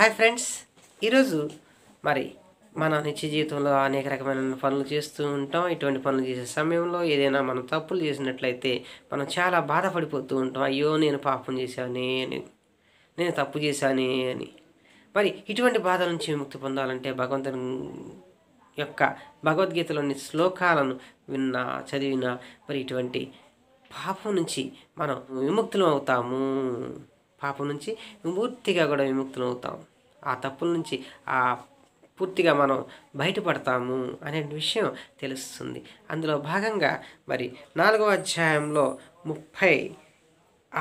hi friends ఈరోజు మరి మన నిత్య జీవితంలో అనేక రకమైన పనులు చేస్తూ ఉంటాం ఇటువంటి పనులు చేసే సమయంలో ఏదైనా మనం తప్పులు చేసినట్లయితే మనం చాలా బాధపడిపోతూ ఉంటాం అయ్యో నేను పాపం చేశానే నేను తప్పు చేశానే అని మరి ఇటువంటి బాధ నుంచి విముక్తి పొందాలంటే భగవంతుని యొక్క భగవద్గీతలోని శ్లోకాలను విన్నా చదివినా మరి ఇటువంటి పాపం నుంచి మనం విముక్తులం అవుతాము పాపం నుంచి పూర్తిగా కూడా విముక్తులవుతాం ఆ తప్పుల నుంచి ఆ పూర్తిగా మనం బయటపడతాము అనే విషయం తెలుస్తుంది అందులో భాగంగా మరి నాలుగవ అధ్యాయంలో ముప్పై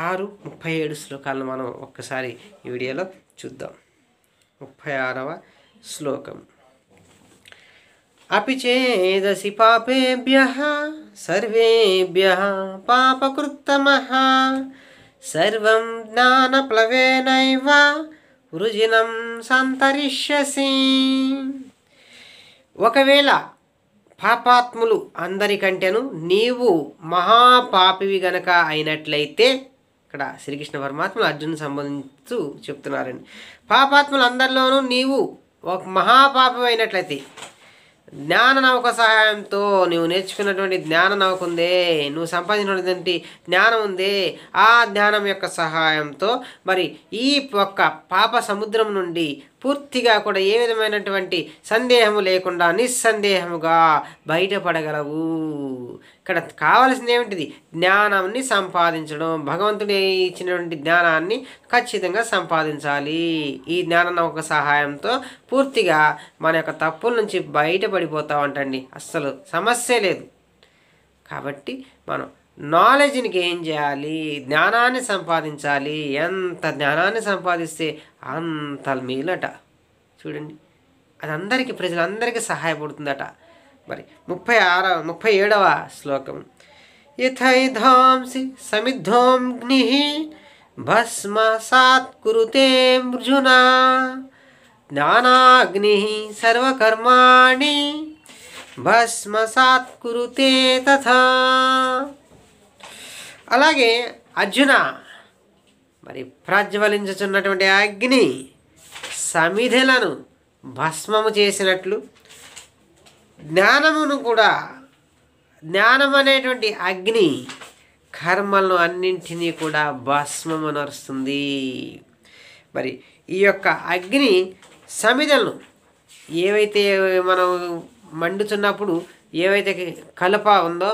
ఆరు ముప్పై ఏడు శ్లోకాలను మనం ఒక్కసారి ఈ వీడియోలో చూద్దాం ముప్పై ఆరవ శ్లోకం అపిచేదసి పాపేభ్య సర్వేభ్య పాపకృత్తమ సర్వం జ్ఞానప్లవేనైవ వృజినం సంతరిష్యసి ఒకవేళ పాపాత్ములు అందరికంటేను నీవు మహాపాపివి గనక అయినట్లయితే ఇక్కడ శ్రీకృష్ణ పరమాత్మలు అర్జున్ సంబంధించు చెప్తున్నారండి పాపాత్ములు అందరిలోనూ నీవు ఒక మహాపాపి అయినట్లయితే జ్ఞాన నౌక సహాయంతో నువ్వు నేర్చుకున్నటువంటి జ్ఞాన నౌక ఉందే నువ్వు సంపాదించినటువంటి జ్ఞానం ఉంది ఆ జ్ఞానం యొక్క సహాయంతో మరి ఈ ఒక్క పాప సముద్రం నుండి పూర్తిగా కూడా ఏ విధమైనటువంటి సందేహము లేకుండా నిస్సందేహముగా బయటపడగలవు ఇక్కడ కావలసింది ఏమిటిది జ్ఞానాన్ని సంపాదించడం భగవంతుని ఇచ్చినటువంటి జ్ఞానాన్ని ఖచ్చితంగా సంపాదించాలి ఈ జ్ఞానం ఒక సహాయంతో పూర్తిగా మన యొక్క తప్పుల నుంచి బయటపడిపోతామంటండి అస్సలు సమస్య లేదు కాబట్టి మనం నాలెడ్జ్ని గెయిన్ చేయాలి జ్ఞానాన్ని సంపాదించాలి ఎంత జ్ఞానాన్ని సంపాదిస్తే అంత మేలట చూడండి అది అందరికీ ప్రజలందరికీ సహాయపడుతుందట మరి ముప్పై ఆరవ ముప్పై ఏడవ శ్లోకం యథైధాంసి సమిద్ధోగ్ని భస్మ సాత్కురుతే మృజున జ్ఞానాగ్ని సర్వకర్మాణి భస్మ సాత్కురుతే తథా అలాగే అర్జున మరి ప్రజ్వలించుచున్నటువంటి అగ్ని సమిధలను భస్మము చేసినట్లు జ్ఞానమును కూడా జ్ఞానం అనేటువంటి అగ్ని కర్మలను అన్నింటినీ కూడా భస్మము నరుస్తుంది మరి ఈ యొక్క అగ్ని సమిధలను ఏవైతే మనం మండుచున్నప్పుడు ఏవైతే కలప ఉందో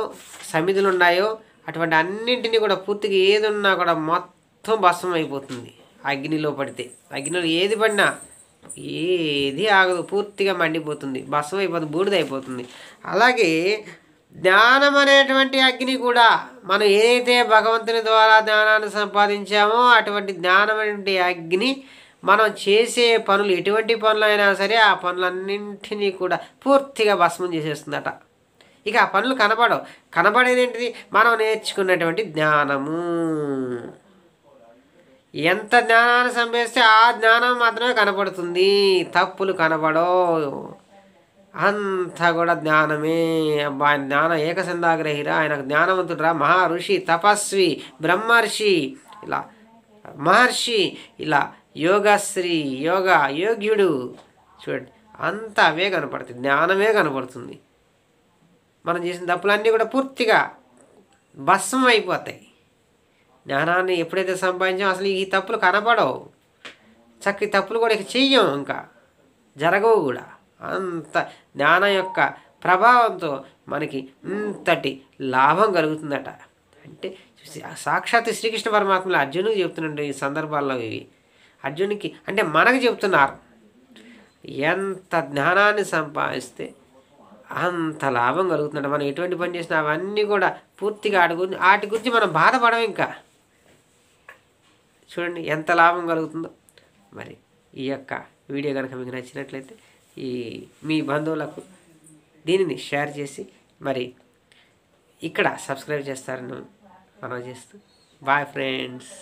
సమిధులు ఉన్నాయో అటువంటి అన్నింటినీ కూడా పూర్తిగా ఏది ఉన్నా కూడా మొత్తం భస్మం అయిపోతుంది అగ్నిలో పడితే అగ్నిలో ఏది పడినా ఏది ఆగదు పూర్తిగా మండిపోతుంది భస్మం అయిపోతుంది బూడిదైపోతుంది అలాగే జ్ఞానం అనేటువంటి అగ్ని కూడా మనం ఏదైతే భగవంతుని ద్వారా జ్ఞానాన్ని సంపాదించామో అటువంటి జ్ఞానం అనేటువంటి అగ్ని మనం చేసే పనులు ఎటువంటి పనులైనా సరే ఆ పనులన్నింటినీ కూడా పూర్తిగా భస్మం చేసేస్తుందట ఇక ఆ పనులు కనబడవు కనబడేది ఏంటిది మనం నేర్చుకున్నటువంటి జ్ఞానము ఎంత జ్ఞానాన్ని సంభేస్తే ఆ జ్ఞానం మాత్రమే కనపడుతుంది తప్పులు కనబడో అంతా కూడా జ్ఞానమే అబ్బా ఆయన జ్ఞాన ఏకసందాగ్రహిరా ఆయన జ్ఞానవంతుడురా మహర్షి తపస్వి బ్రహ్మర్షి ఇలా మహర్షి ఇలా యోగశ్రీ యోగ యోగ్యుడు చూడండి అంతా అవే కనపడుతుంది జ్ఞానమే కనపడుతుంది మనం చేసిన తప్పులన్నీ కూడా పూర్తిగా భస్మం అయిపోతాయి జ్ఞానాన్ని ఎప్పుడైతే సంపాదించామో అసలు ఈ తప్పులు కనపడవు చక్కటి తప్పులు కూడా ఇక చెయ్యం ఇంకా జరగవు కూడా అంత జ్ఞానం యొక్క ప్రభావంతో మనకి ఇంతటి లాభం కలుగుతుందట అంటే సాక్షాత్ శ్రీకృష్ణ పరమాత్మలు అర్జునుకి చెప్తున్నాడు ఈ సందర్భాల్లో ఇవి అర్జునికి అంటే మనకు చెప్తున్నారు ఎంత జ్ఞానాన్ని సంపాదిస్తే అంత లాభం కలుగుతున్నాడు మనం ఎటువంటి పని చేసినా అవన్నీ కూడా పూర్తిగా ఆటి గురించి వాటి గురించి మనం బాధపడము ఇంకా చూడండి ఎంత లాభం కలుగుతుందో మరి ఈ యొక్క వీడియో కనుక మీకు నచ్చినట్లయితే ఈ మీ బంధువులకు దీనిని షేర్ చేసి మరి ఇక్కడ సబ్స్క్రైబ్ చేస్తారని మనం చేస్తూ బాయ్ ఫ్రెండ్స్